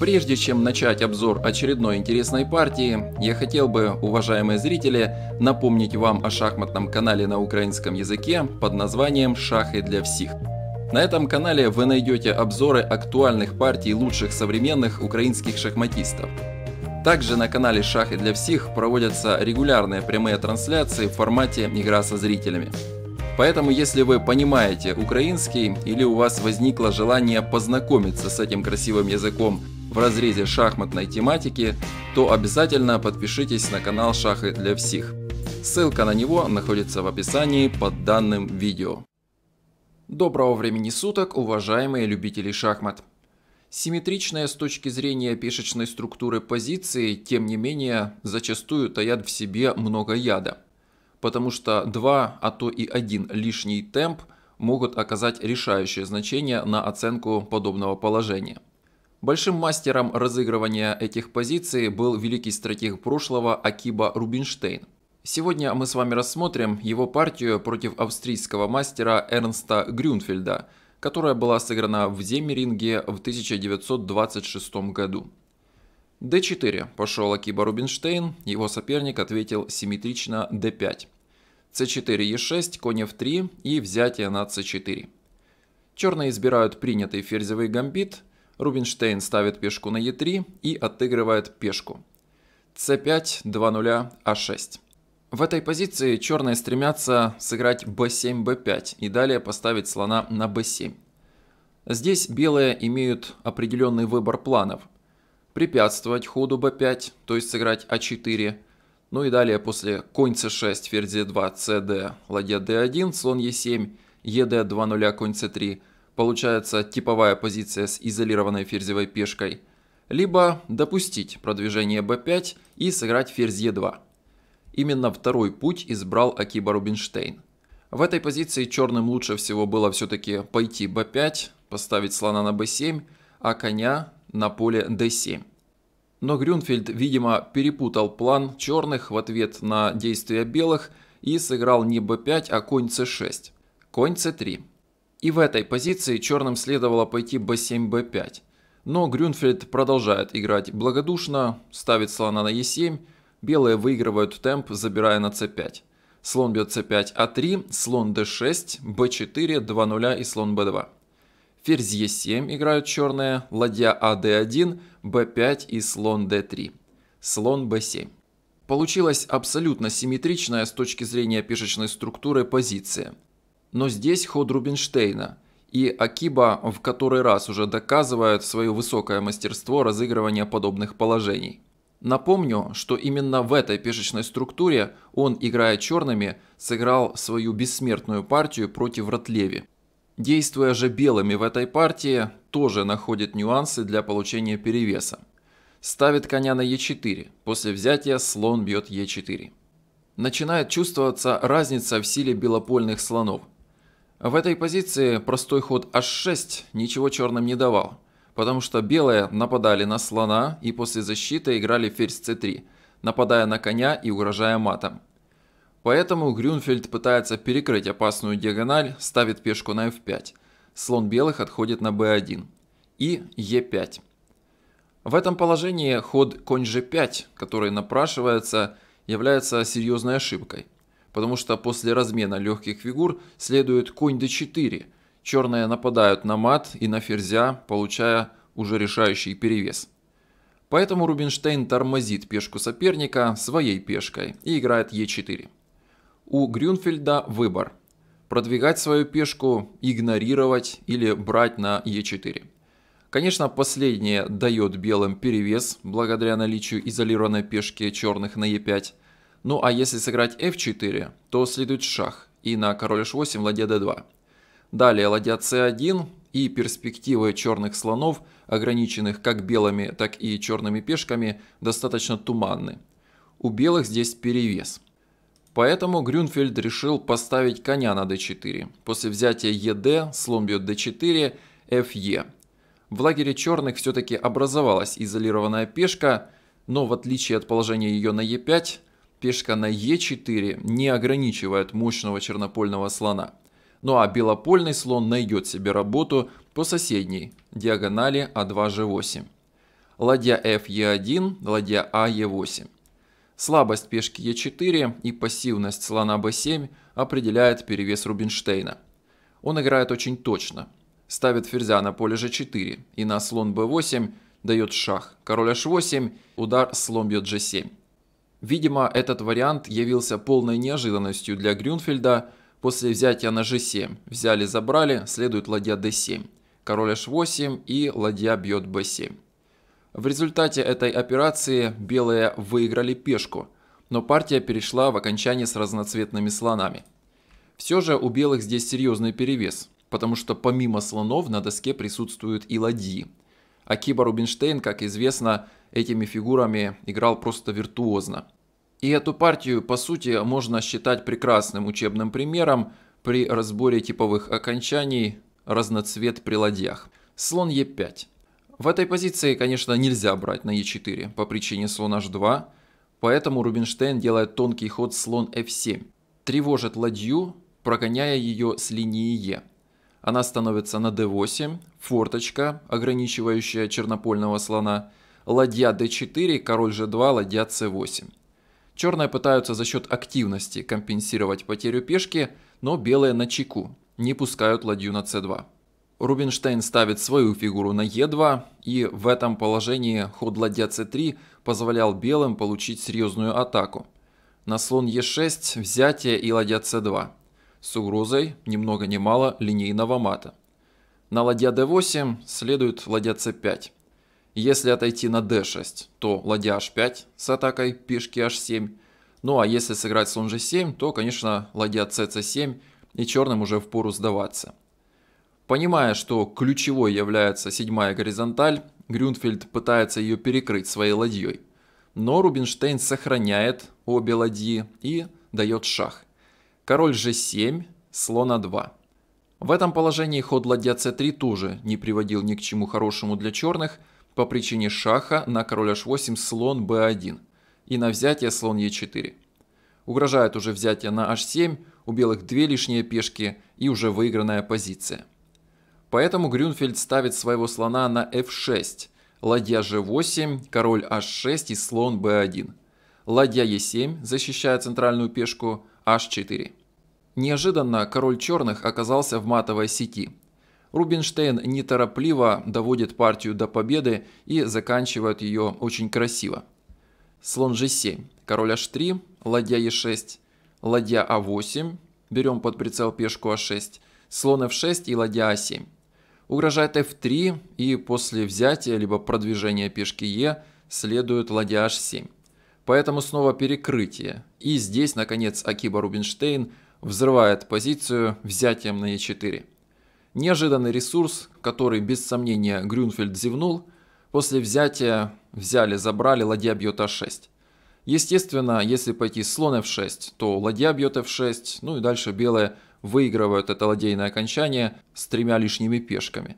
Прежде чем начать обзор очередной интересной партии, я хотел бы, уважаемые зрители, напомнить вам о шахматном канале на украинском языке под названием «Шахи для всех». На этом канале вы найдете обзоры актуальных партий лучших современных украинских шахматистов. Также на канале «Шахи для всех» проводятся регулярные прямые трансляции в формате «Игра со зрителями». Поэтому, если вы понимаете украинский или у вас возникло желание познакомиться с этим красивым языком в разрезе шахматной тематики, то обязательно подпишитесь на канал Шахи для всех. Ссылка на него находится в описании под данным видео. Доброго времени суток, уважаемые любители шахмат! Симметричные с точки зрения пешечной структуры позиции, тем не менее, зачастую таят в себе много яда. Потому что два, а то и один лишний темп могут оказать решающее значение на оценку подобного положения. Большим мастером разыгрывания этих позиций был великий стратег прошлого Акиба Рубинштейн. Сегодня мы с вами рассмотрим его партию против австрийского мастера Эрнста Грюнфельда, которая была сыграна в Земеринге в 1926 году. d4 пошел Акиба Рубинштейн, его соперник ответил симметрично d5. c4, e6, конь f3 и взятие на c4. Черные избирают принятый ферзевый гамбит – Рубинштейн ставит пешку на Е3 и отыгрывает пешку. c 5 2-0, a 6 В этой позиции черные стремятся сыграть b7, b5 и далее поставить слона на b7. Здесь белые имеют определенный выбор планов. Препятствовать ходу b5, то есть сыграть a4. А ну и далее после конь c6, ферзь d2, cd, ладья d1, слон e7, ед 2 0, конь c3 получается типовая позиция с изолированной ферзевой пешкой, либо допустить продвижение b5 и сыграть ферзь e2. Именно второй путь избрал Акиба Рубинштейн. В этой позиции черным лучше всего было все-таки пойти b5, поставить слона на b7, а коня на поле d7. Но Грюнфельд, видимо, перепутал план черных в ответ на действия белых и сыграл не b5, а конь c6. Конь c3. И в этой позиции черным следовало пойти b7-b5. Но Грюнфельд продолжает играть благодушно, ставит слона на e7, белые выигрывают темп, забирая на c5. Слон бьет c5, а3, слон d6, b4, 2 0 и слон b2. Ферзь e7 играют черные, ладья ad1, а b5 и слон d3. Слон b7. Получилась абсолютно симметричная с точки зрения пешечной структуры позиция – но здесь ход Рубинштейна. И Акиба в который раз уже доказывает свое высокое мастерство разыгрывания подобных положений. Напомню, что именно в этой пешечной структуре он, играя черными, сыграл свою бессмертную партию против Ротлеви. Действуя же белыми в этой партии, тоже находит нюансы для получения перевеса. Ставит коня на Е4, после взятия слон бьет Е4. Начинает чувствоваться разница в силе белопольных слонов – в этой позиции простой ход h6 ничего черным не давал, потому что белые нападали на слона и после защиты играли ферзь c3, нападая на коня и угрожая матом. Поэтому Грюнфельд пытается перекрыть опасную диагональ, ставит пешку на f5. Слон белых отходит на b1 и e5. В этом положении ход конь g5, который напрашивается, является серьезной ошибкой – потому что после размена легких фигур следует конь d4. Черные нападают на мат и на ферзя, получая уже решающий перевес. Поэтому Рубинштейн тормозит пешку соперника своей пешкой и играет e4. У Грюнфельда выбор – продвигать свою пешку, игнорировать или брать на e4. Конечно, последнее дает белым перевес благодаря наличию изолированной пешки черных на e5– ну а если сыграть f4, то следует шах, и на король h8 ладья d2. Далее ладья c1, и перспективы черных слонов, ограниченных как белыми, так и черными пешками, достаточно туманны. У белых здесь перевес. Поэтому Грюнфельд решил поставить коня на d4. После взятия ед, слон бьет d4, fe. В лагере черных все-таки образовалась изолированная пешка, но в отличие от положения ее на e5, пешка на Е4 не ограничивает мощного чернопольного слона. Ну а белопольный слон найдет себе работу по соседней диагонали А2Ж8. Ладья F 1 ладья А 8 Слабость пешки Е4 и пассивность слона b 7 определяет перевес Рубинштейна. Он играет очень точно. Ставит ферзя на поле Ж4 и на слон b 8 дает шах. Король H8, удар слон бьет G7. Видимо, этот вариант явился полной неожиданностью для Грюнфельда после взятия на g7. Взяли-забрали, следует ладья d7, король h8 и ладья бьет b7. В результате этой операции белые выиграли пешку, но партия перешла в окончание с разноцветными слонами. Все же у белых здесь серьезный перевес, потому что помимо слонов на доске присутствуют и ладьи. А Акиба Рубинштейн, как известно, этими фигурами играл просто виртуозно. И эту партию, по сути, можно считать прекрасным учебным примером при разборе типовых окончаний разноцвет при ладьях. Слон Е5. В этой позиции, конечно, нельзя брать на Е4 по причине слона H2, поэтому Рубинштейн делает тонкий ход слон F7. Тревожит ладью, прогоняя ее с линии Е. Она становится на d8, форточка, ограничивающая чернопольного слона, ладья d4, король g2, ладья c8. Черные пытаются за счет активности компенсировать потерю пешки, но белые на чеку, не пускают ладью на c2. Рубинштейн ставит свою фигуру на e2, и в этом положении ход ладья c3 позволял белым получить серьезную атаку. На слон e6 взятие и ладья c2 с угрозой ни много ни мало линейного мата. На ладья d8 следует ладья c5. Если отойти на d6, то ладья h5 с атакой пешки h7. Ну а если сыграть слон g7, то, конечно, ладья cc7 и черным уже в пору сдаваться. Понимая, что ключевой является седьмая горизонталь, Грюнфельд пытается ее перекрыть своей ладьей. Но Рубинштейн сохраняет обе ладьи и дает шах. Король g7, слон a2. В этом положении ход ладья c3 тоже не приводил ни к чему хорошему для черных – по причине шаха на король h8 слон b1 и на взятие слон e4. Угрожает уже взятие на h7, у белых две лишние пешки и уже выигранная позиция. Поэтому Грюнфельд ставит своего слона на f6, ладья g8, король h6 и слон b1. Ладья e7, защищая центральную пешку, h4. Неожиданно король черных оказался в матовой сети – Рубинштейн неторопливо доводит партию до победы и заканчивает ее очень красиво. Слон g7, король h3, ладья e6, ладья a а 8 берем под прицел пешку a а 6 слон f6 и ладья a а 7 Угрожает f3 и после взятия либо продвижения пешки e следует ладья h7. Поэтому снова перекрытие. И здесь, наконец, Акиба Рубинштейн взрывает позицию взятием на e4. Неожиданный ресурс, который без сомнения Грюнфельд зевнул, после взятия взяли, забрали, ладья бьет А6. Естественно, если пойти слон f6, то ладья бьет f6, ну и дальше белые выигрывают это ладейное окончание с тремя лишними пешками.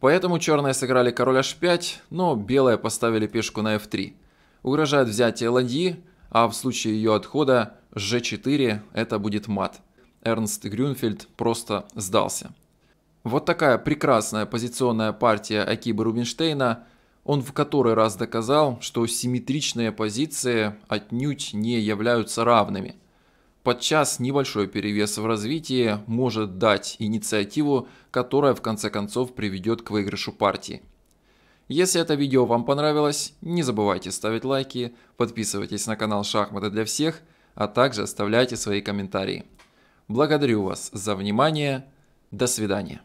Поэтому черные сыграли король h5, но белые поставили пешку на f3. Угрожает взятие ладьи, а в случае ее отхода g4 это будет мат. Эрнст Грюнфельд просто сдался. Вот такая прекрасная позиционная партия Акибы Рубинштейна. Он в который раз доказал, что симметричные позиции отнюдь не являются равными. Подчас небольшой перевес в развитии может дать инициативу, которая в конце концов приведет к выигрышу партии. Если это видео вам понравилось, не забывайте ставить лайки, подписывайтесь на канал Шахматы для всех, а также оставляйте свои комментарии. Благодарю вас за внимание, до свидания.